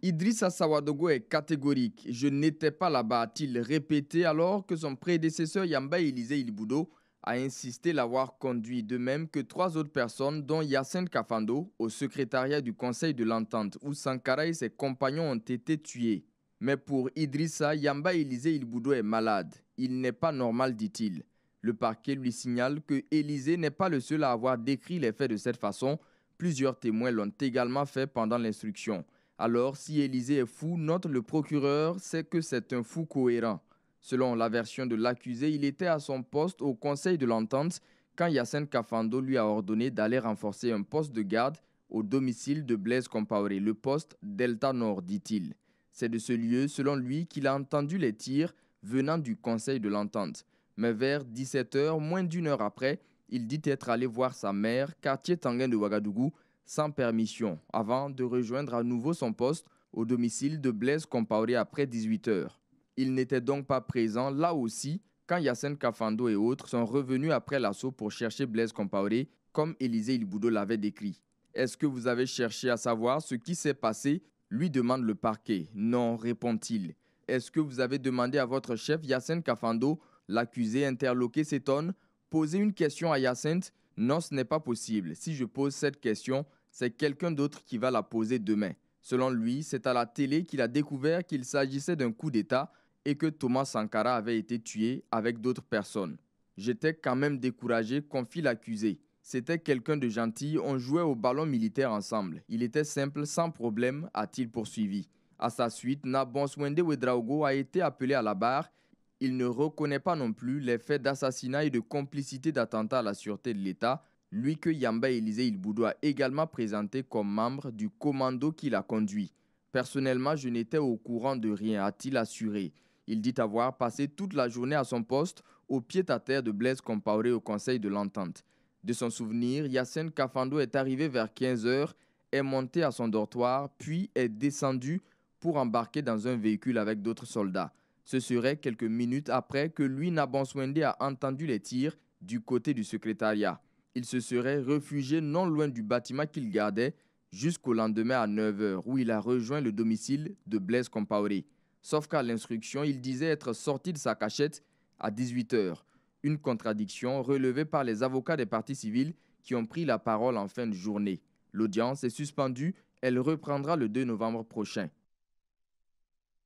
Idrissa Sawadogo est catégorique. Je n'étais pas là-bas, a-t-il répété alors que son prédécesseur Yamba Élisée Ilboudo a insisté l'avoir conduit, de même que trois autres personnes, dont Yacine Kafando, au secrétariat du Conseil de l'Entente, où Sankara et ses compagnons ont été tués. Mais pour Idrissa, Yamba Élisée Ilboudo est malade. Il n'est pas normal, dit-il. Le parquet lui signale que Élisée n'est pas le seul à avoir décrit les faits de cette façon. Plusieurs témoins l'ont également fait pendant l'instruction. Alors, si Élisée est fou, note le procureur, c'est que c'est un fou cohérent. Selon la version de l'accusé, il était à son poste au Conseil de l'Entente quand Yacine Cafando lui a ordonné d'aller renforcer un poste de garde au domicile de Blaise Compaoré, le poste Delta Nord, dit-il. C'est de ce lieu, selon lui, qu'il a entendu les tirs venant du Conseil de l'Entente. Mais vers 17h, moins d'une heure après, il dit être allé voir sa mère, quartier Tanguin de Ouagadougou, sans permission avant de rejoindre à nouveau son poste au domicile de Blaise Compaoré après 18 heures. Il n'était donc pas présent là aussi quand Yacine Kafando et autres sont revenus après l'assaut pour chercher Blaise Compaoré comme Élisée Ilboudo l'avait décrit. Est-ce que vous avez cherché à savoir ce qui s'est passé lui demande le parquet. Non, répond-il. Est-ce que vous avez demandé à votre chef Yacine Kafando, l'accusé interloqué s'étonne, poser une question à Yacine Non, ce n'est pas possible. Si je pose cette question, c'est quelqu'un d'autre qui va la poser demain. Selon lui, c'est à la télé qu'il a découvert qu'il s'agissait d'un coup d'État et que Thomas Sankara avait été tué avec d'autres personnes. J'étais quand même découragé, confie l'accusé. C'était quelqu'un de gentil, on jouait au ballon militaire ensemble. Il était simple, sans problème, a-t-il poursuivi. À sa suite, Nabonswende Wedraogo a été appelé à la barre. Il ne reconnaît pas non plus les faits d'assassinat et de complicité d'attentat à la sûreté de l'État lui que Yamba Élisée Ilboudou a également présenté comme membre du commando qui l'a conduit. Personnellement, je n'étais au courant de rien, a-t-il assuré. Il dit avoir passé toute la journée à son poste, au pied-à-terre de Blaise Compaoré au Conseil de l'Entente. De son souvenir, Yacine Kafando est arrivé vers 15h, est monté à son dortoir, puis est descendu pour embarquer dans un véhicule avec d'autres soldats. Ce serait quelques minutes après que lui Nabon a entendu les tirs du côté du secrétariat il se serait réfugié non loin du bâtiment qu'il gardait jusqu'au lendemain à 9h où il a rejoint le domicile de Blaise Compaoré. Sauf qu'à l'instruction, il disait être sorti de sa cachette à 18h. Une contradiction relevée par les avocats des partis civils qui ont pris la parole en fin de journée. L'audience est suspendue, elle reprendra le 2 novembre prochain.